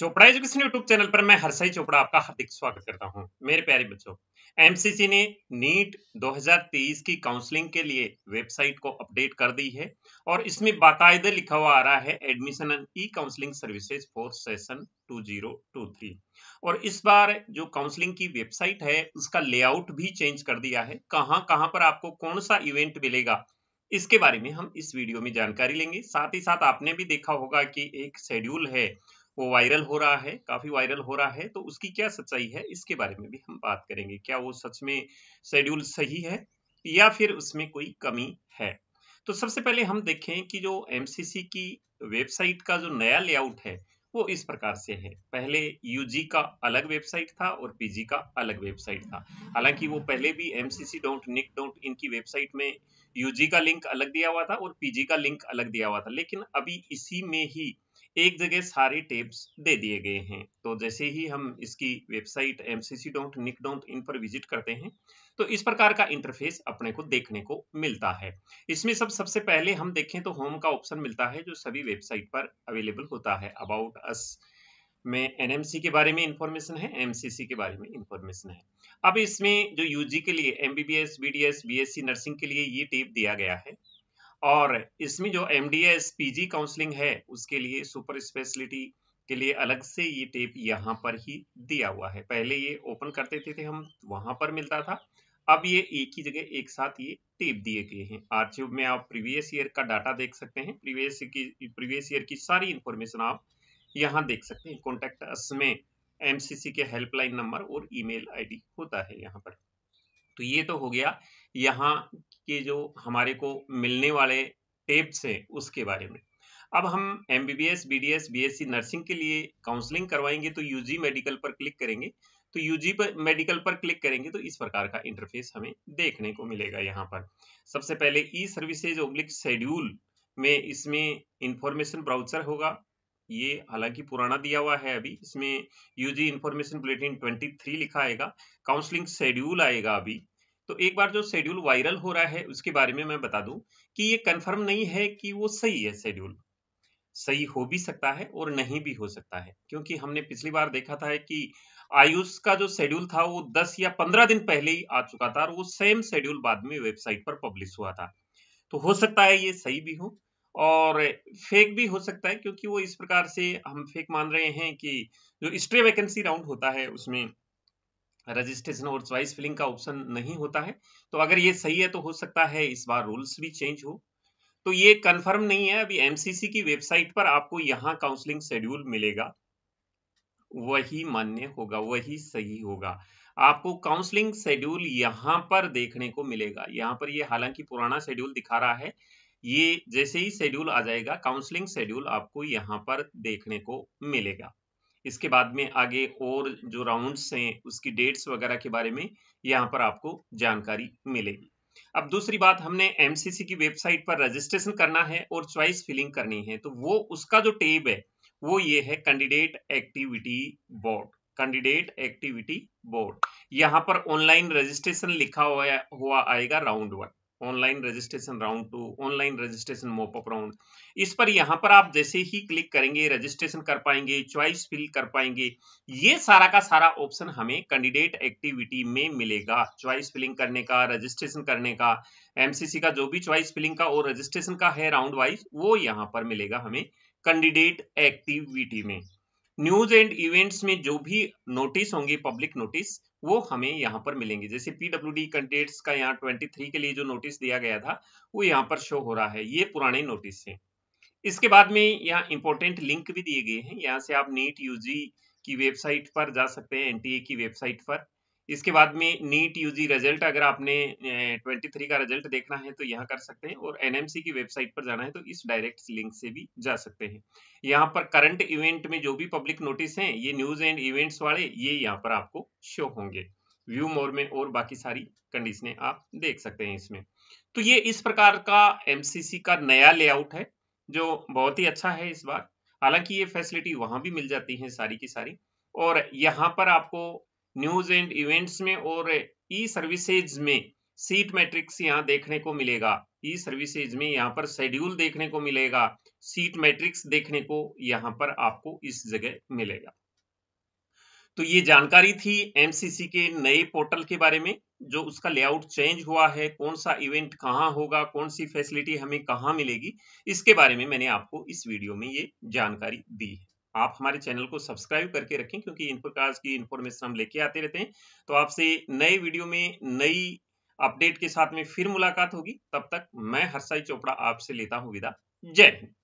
Chopra education YouTube channel पर मैं हरसाई चोपड़ा आपका हार्दिक स्वागत करता हूं मेरे प्यारे बच्चों एमसीसी ने नीट 2023 की काउंसलिंग के लिए वेबसाइट को अपडेट कर दी है और इसमें बाकायदे लिखा हुआ आ रहा है admission and e counselling services for session 2023 और इस बार जो काउंसलिंग की वेबसाइट है उसका लेआउट भी चेंज कर दिया है कहाँ कहाँ पर आपको कौन सा इवेंट मिलेगा इसके बारे में हम इस वीडियो में जानकारी लेंगे साथ ही साथ आपने भी देखा होगा कि एक शेड्यूल है वो वायरल हो रहा है काफी वायरल हो रहा है तो उसकी क्या सच्चाई है इसके बारे में भी हम बात करेंगे क्या वो सच में शेड्यूल सही है या फिर उसमें कोई कमी है तो सबसे पहले हम देखें कि जो एमसीसी की वेबसाइट का जो नया लेआउट है वो इस प्रकार से है पहले यूजी का अलग वेबसाइट था और पीजी का अलग वेबसाइट था हालांकि वो पहले भी एमसीसी डॉट निक डॉट इनकी वेबसाइट में यूजी का लिंक अलग दिया हुआ था और पीजी का लिंक अलग दिया हुआ था लेकिन अभी इसी में ही एक जगह सारे टेप्स दे दिए गए हैं तो जैसे ही हम इसकी website M C C dot nic dot in पर विजिट करते हैं तो इस प्रकार का इंटरफेस अपने को देखने को मिलता है इसमें सब सबसे पहले हम देखें तो होम का ऑप्शन मिलता है जो सभी वेबसाइट पर अवेलेबल होता है अबाउट अस में एनएमसी के बारे में इंफॉर्मेशन है एमसीसी के बारे में इंफॉर्मेशन है अब इसमें जो यूजी के लिए एमबीबीएस बीडीएस बीएससी नर्सिंग के लिए ये टेप दिया गया है और इसमें जो M D S P G counselling है उसके लिए सुपर स्पेशलिटी के लिए अलग से ये टेप यहाँ पर ही दिया हुआ है पहले ये ओपन करते थे, थे हम वहां पर मिलता था अब ये एक ही जगह एक साथ ये टेप दिए गए हैं आर्चिव में आप प्रीवियस ईयर का डाटा देख सकते हैं प्रीवियस की प्रीवियस ईयर की सारी इंफॉर्मेशन आप यहाँ देख सकते हैं कॉन्टेक्ट में एमसीसी के हेल्पलाइन नंबर और ईमेल आईडी होता है यहाँ पर तो ये तो हो गया यहाँ के जो हमारे को मिलने वाले टेप्स हैं उसके बारे में अब हम M B B S B D S B S C nursing के लिए काउंसलिंग करवाएंगे तो यू जी मेडिकल पर क्लिक करेंगे तो यूजी पर मेडिकल पर क्लिक करेंगे तो इस प्रकार का इंटरफेस हमें देखने को मिलेगा यहाँ पर सबसे पहले ई सर्विसेज ओब्लिक शेड्यूल में इसमें इंफॉर्मेशन ब्राउचर होगा ये हालांकि पुराना दिया हुआ है अभी इसमें यूजी इंफॉर्मेशन बुलेटिन 23 लिखा आएगा काउंसलिंग शेड्यूल आएगा अभी तो एक बार जो शेड्यूल वायरल हो रहा है उसके बारे में मैं बता दूं कि ये कंफर्म नहीं है कि वो सही है शेड्यूल सही हो भी सकता है और नहीं भी हो सकता है क्योंकि हमने पिछली बार देखा था कि आयुष का जो शेड्यूल था वो 10 या 15 दिन पहले ही आ चुका था और वो सेम शेड्यूल बाद में वेबसाइट पर पब्लिश हुआ था तो हो सकता है ये सही भी हो और फेक भी हो सकता है क्योंकि वो इस प्रकार से हम फेक मान रहे हैं कि जो स्ट्रे वैकेंसी राउंड होता है उसमें रजिस्ट्रेशन और च्वाइस फिलिंग का ऑप्शन नहीं होता है तो अगर ये सही है तो हो सकता है इस बार रूल्स भी चेंज हो तो ये कंफर्म नहीं है अभी एमसीसी की वेबसाइट पर आपको यहाँ काउंसलिंग शेड्यूल मिलेगा वही मान्य होगा वही सही होगा आपको काउंसलिंग शेड्यूल यहाँ पर देखने को मिलेगा यहाँ पर ये हालांकि पुराना शेड्यूल दिखा रहा है ये जैसे ही शेड्यूल आ जाएगा काउंसलिंग शेड्यूल आपको यहाँ पर देखने को मिलेगा इसके बाद में आगे और जो राउंड्स हैं उसकी डेट्स वगैरह के बारे में यहाँ पर आपको जानकारी मिलेगी अब दूसरी बात हमने एमसीसी की वेबसाइट पर रजिस्ट्रेशन करना है और च्वाइस फिलिंग करनी है तो वो उसका जो टेब है वो ये है candidate activity board candidate activity board यहाँ पर ऑनलाइन रजिस्ट्रेशन लिखा हुआ हुआ आएगा round one online registration round two online registration mop up round इस पर यहाँ पर आप जैसे ही क्लिक करेंगे रजिस्ट्रेशन कर पाएंगे चॉइस फिल कर पाएंगे ये सारा का सारा ऑप्शन हमें कैंडिडेट एक्टिविटी में मिलेगा चॉइस फिलिंग करने का रजिस्ट्रेशन करने का एमसीसी का जो भी चॉइस फिलिंग का और रजिस्ट्रेशन का है राउंड वाइज वो यहाँ पर मिलेगा हमें कैंडिडेट एक्टिविटी में न्यूज एंड इवेंट्स में जो भी नोटिस होंगे पब्लिक नोटिस वो हमें यहाँ पर मिलेंगे जैसे पीडब्ल्यू डी कैंडिडेट्स का यहाँ 23 के लिए जो नोटिस दिया गया था वो यहाँ पर शो हो रहा है ये पुराने नोटिस हैं इसके बाद में यहाँ इंपॉर्टेंट लिंक भी दिए गए हैं यहाँ से आप नीट यूजी की वेबसाइट पर जा सकते हैं एनटीए की वेबसाइट पर इसके बाद में नीट यूजी रिजल्ट अगर आपने 23 का रिजल्ट देखना है तो यहाँ कर सकते हैं और एनएमसी की वेबसाइट पर जाना है तो इस डायरेक्ट लिंक से भी जा सकते हैं यहाँ पर करंट इवेंट में जो भी पब्लिक नोटिस हैं ये न्यूज एंड इवेंट्स वाले ये यहाँ पर आपको शो होंगे व्यू मोर में और बाकी सारी कंडीशने आप देख सकते हैं इसमें तो ये इस प्रकार का एम का नया लेआउट है जो बहुत ही अच्छा है इस बार हालांकि ये फैसिलिटी वहां भी मिल जाती है सारी की सारी और यहाँ पर आपको न्यूज एंड इवेंट्स में और ई सर्विसेज में सीट मैट्रिक्स यहाँ देखने को मिलेगा ई सर्विसेज में यहाँ पर शेड्यूल देखने को मिलेगा सीट मैट्रिक्स देखने को यहाँ पर आपको इस जगह मिलेगा तो ये जानकारी थी एमसीसी के नए पोर्टल के बारे में जो उसका लेआउट चेंज हुआ है कौन सा इवेंट कहाँ होगा कौन सी फैसिलिटी हमें कहाँ मिलेगी इसके बारे में मैंने आपको इस वीडियो में ये जानकारी दी है आप हमारे चैनल को सब्सक्राइब करके रखें क्योंकि इन प्रकार की इन्फॉर्मेशन हम लेके आते रहते हैं तो आपसे नए वीडियो में नई अपडेट के साथ में फिर मुलाकात होगी तब तक मैं हर्षाई चोपड़ा आपसे लेता हूँ विदा जय हिंद